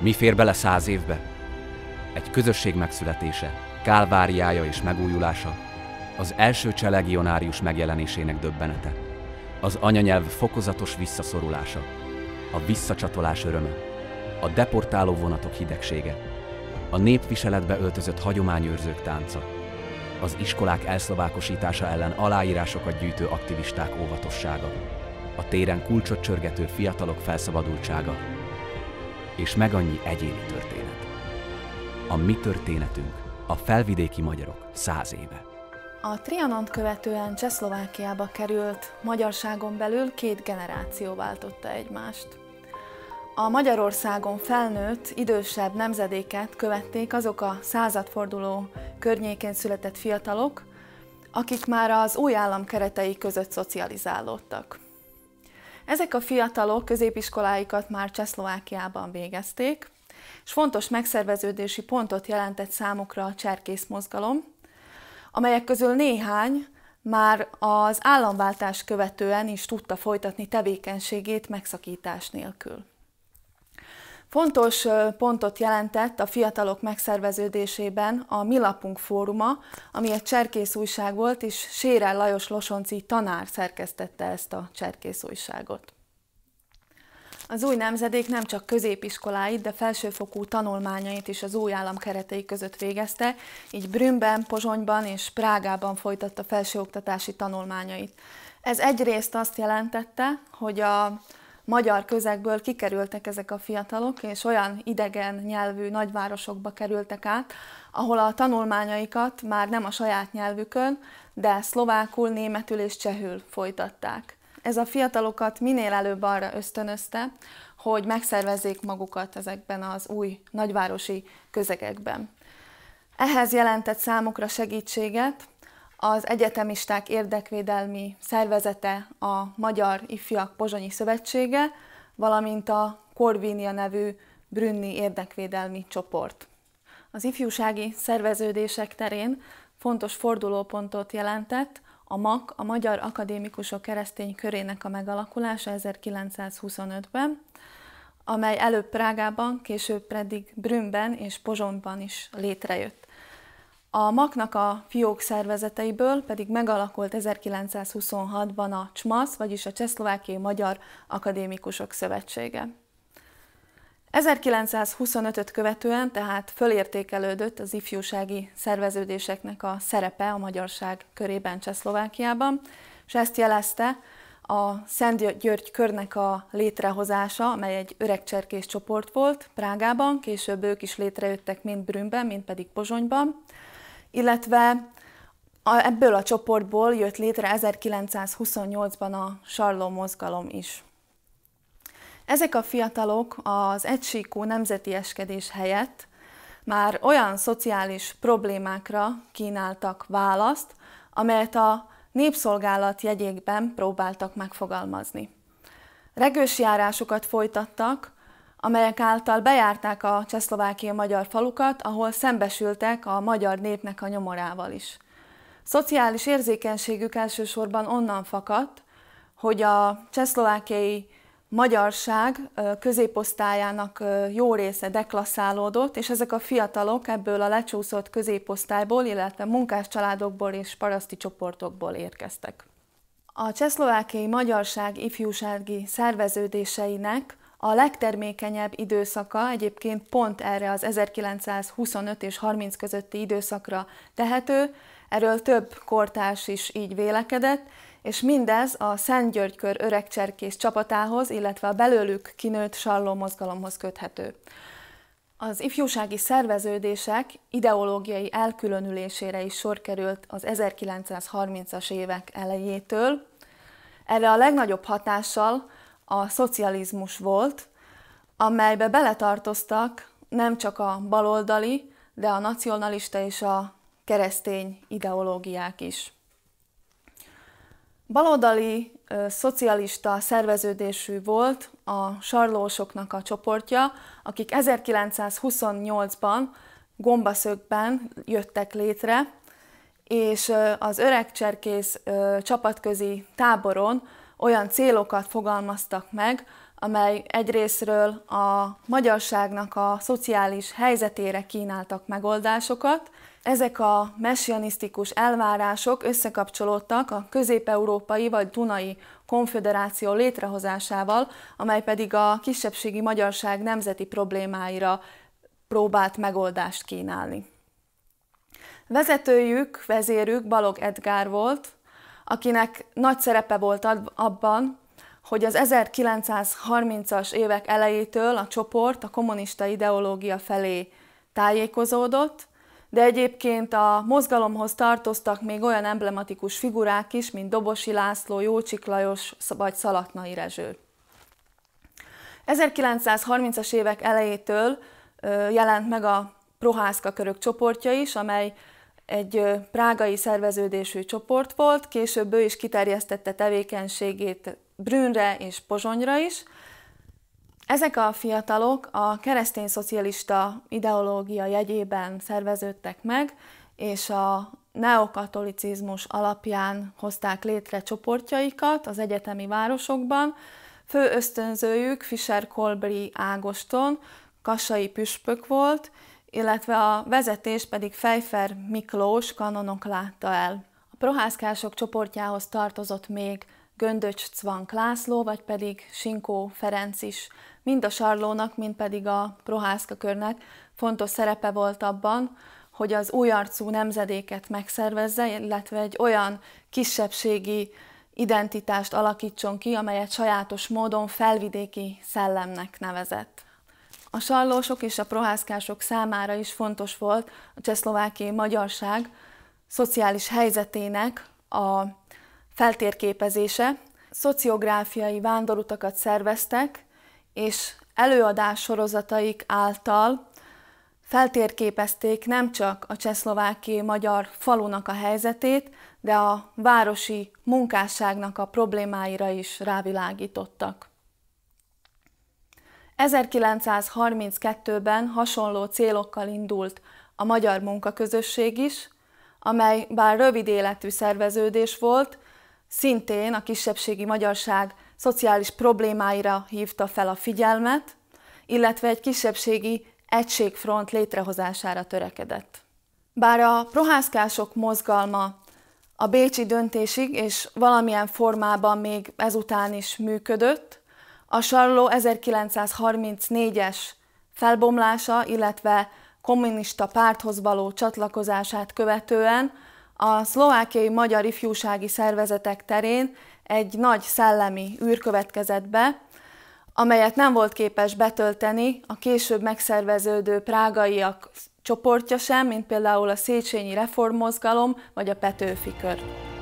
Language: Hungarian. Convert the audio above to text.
Mi fér bele száz évbe? Egy közösség megszületése, kálváriája és megújulása, az első cselegionárius megjelenésének döbbenete, az anyanyelv fokozatos visszaszorulása, a visszacsatolás öröme, a deportáló vonatok hidegsége, a népviseletbe öltözött hagyományőrzők tánca, az iskolák elszlovákosítása ellen aláírásokat gyűjtő aktivisták óvatossága, a téren kulcsot csörgető fiatalok felszabadultsága, és megannyi egyéni történet. A mi történetünk a felvidéki magyarok száz éve. A Trianont követően Csehszlovákiába került, magyarságon belül két generáció váltotta egymást. A Magyarországon felnőtt, idősebb nemzedéket követték azok a századforduló környékén született fiatalok, akik már az új állam keretei között szocializálódtak. Ezek a fiatalok középiskoláikat már Csehszlovákiában végezték, és fontos megszerveződési pontot jelentett számukra a cserkész mozgalom, amelyek közül néhány már az államváltás követően is tudta folytatni tevékenységét megszakítás nélkül. Fontos pontot jelentett a fiatalok megszerveződésében a Milapunk fóruma, ami egy cserkész újság volt, és Sérel Lajos Losonci tanár szerkesztette ezt a cserkész újságot. Az új nemzedék nem csak középiskoláit, de felsőfokú tanulmányait is az új állam keretei között végezte, így Brünnben, Pozsonyban és Prágában folytatta felsőoktatási tanulmányait. Ez egyrészt azt jelentette, hogy a magyar közegből kikerültek ezek a fiatalok, és olyan idegen nyelvű nagyvárosokba kerültek át, ahol a tanulmányaikat már nem a saját nyelvükön, de szlovákul, németül és csehül folytatták. Ez a fiatalokat minél előbb arra ösztönözte, hogy megszervezzék magukat ezekben az új nagyvárosi közegekben. Ehhez jelentett számukra segítséget az Egyetemisták Érdekvédelmi Szervezete, a Magyar Ifjak Pozsonyi Szövetsége, valamint a Korvinia nevű Brünni Érdekvédelmi Csoport. Az ifjúsági szerveződések terén fontos fordulópontot jelentett a MAK, a Magyar Akadémikusok Keresztény Körének a megalakulása 1925-ben, amely előbb Prágában, később pedig Brünnben és Pozsonyban is létrejött. A maknak a fiók szervezeteiből pedig megalakult 1926-ban a CSMASZ, vagyis a Csehszlovákiai Magyar Akadémikusok Szövetsége. 1925-öt követően tehát fölértékelődött az ifjúsági szerveződéseknek a szerepe a magyarság körében Csehszlovákiában, és ezt jelezte a Szent György körnek a létrehozása, amely egy öregcserkés csoport volt Prágában, később ők is létrejöttek mind Brünnben, mind pedig Pozsonyban illetve a, ebből a csoportból jött létre 1928-ban a Sarló mozgalom is. Ezek a fiatalok az egysíkú eskedés helyett már olyan szociális problémákra kínáltak választ, amelyet a népszolgálat jegyékben próbáltak megfogalmazni. Regős járásokat folytattak, amelyek által bejárták a csehszlovákia magyar falukat, ahol szembesültek a magyar népnek a nyomorával is. Szociális érzékenységük elsősorban onnan fakadt, hogy a csehszlovákiai magyarság középosztályának jó része deklasszálódott, és ezek a fiatalok ebből a lecsúszott középosztályból, illetve munkás családokból és paraszti csoportokból érkeztek. A csehszlovákiai magyarság ifjúsági szerveződéseinek a legtermékenyebb időszaka egyébként pont erre az 1925 és 30 közötti időszakra tehető, erről több kortárs is így vélekedett, és mindez a Szent Györgykör cserkész csapatához, illetve a belőlük kinőtt salló mozgalomhoz köthető. Az ifjúsági szerveződések ideológiai elkülönülésére is sor került az 1930-as évek elejétől. Erre a legnagyobb hatással a szocializmus volt, amelybe beletartoztak nem csak a baloldali, de a nacionalista és a keresztény ideológiák is. Baloldali szocialista szerveződésű volt a sarlósoknak a csoportja, akik 1928-ban gombaszögben jöttek létre, és az öregcserkész ö, csapatközi táboron olyan célokat fogalmaztak meg, amely egyrésztről a magyarságnak a szociális helyzetére kínáltak megoldásokat. Ezek a messianisztikus elvárások összekapcsolódtak a közép-európai vagy dunai konfederáció létrehozásával, amely pedig a kisebbségi magyarság nemzeti problémáira próbált megoldást kínálni. Vezetőjük, vezérük Balog Edgár volt, akinek nagy szerepe volt abban, hogy az 1930-as évek elejétől a csoport a kommunista ideológia felé tájékozódott, de egyébként a mozgalomhoz tartoztak még olyan emblematikus figurák is, mint Dobosi László, Jócsik Lajos vagy Szalatnai Rezső. 1930-as évek elejétől jelent meg a Prohászka körök csoportja is, amely egy prágai szerveződésű csoport volt, később ő is kiterjesztette tevékenységét Brünnre és Pozsonyra is. Ezek a fiatalok a keresztény szocialista ideológia jegyében szerveződtek meg, és a neokatolicizmus alapján hozták létre csoportjaikat az egyetemi városokban. Fő ösztönzőjük Fischer Kolbri Ágoston, Kassai püspök volt, illetve a vezetés pedig Fejfer Miklós kanonok látta el. A prohászkások csoportjához tartozott még Göndöcs Cvank László, vagy pedig Sinkó Ferenc is. Mind a sarlónak, mind pedig a körnek fontos szerepe volt abban, hogy az újarcú nemzedéket megszervezze, illetve egy olyan kisebbségi identitást alakítson ki, amelyet sajátos módon felvidéki szellemnek nevezett. A sallósok és a prohászkások számára is fontos volt a csehszlovákiai magyarság szociális helyzetének a feltérképezése. Szociográfiai vándorutakat szerveztek, és előadás sorozataik által feltérképezték nem csak a csehszlovákiai magyar falunak a helyzetét, de a városi munkásságnak a problémáira is rávilágítottak. 1932-ben hasonló célokkal indult a Magyar Munkaközösség is, amely bár rövid életű szerveződés volt, szintén a kisebbségi magyarság szociális problémáira hívta fel a figyelmet, illetve egy kisebbségi egységfront létrehozására törekedett. Bár a prohászkások mozgalma a bécsi döntésig és valamilyen formában még ezután is működött, a sarló 1934-es felbomlása, illetve kommunista párthoz való csatlakozását követően a szlovákiai magyar ifjúsági szervezetek terén egy nagy szellemi űr következett be, amelyet nem volt képes betölteni a később megszerveződő prágaiak csoportja sem, mint például a Széchenyi Reformmozgalom vagy a Petőfi Kör.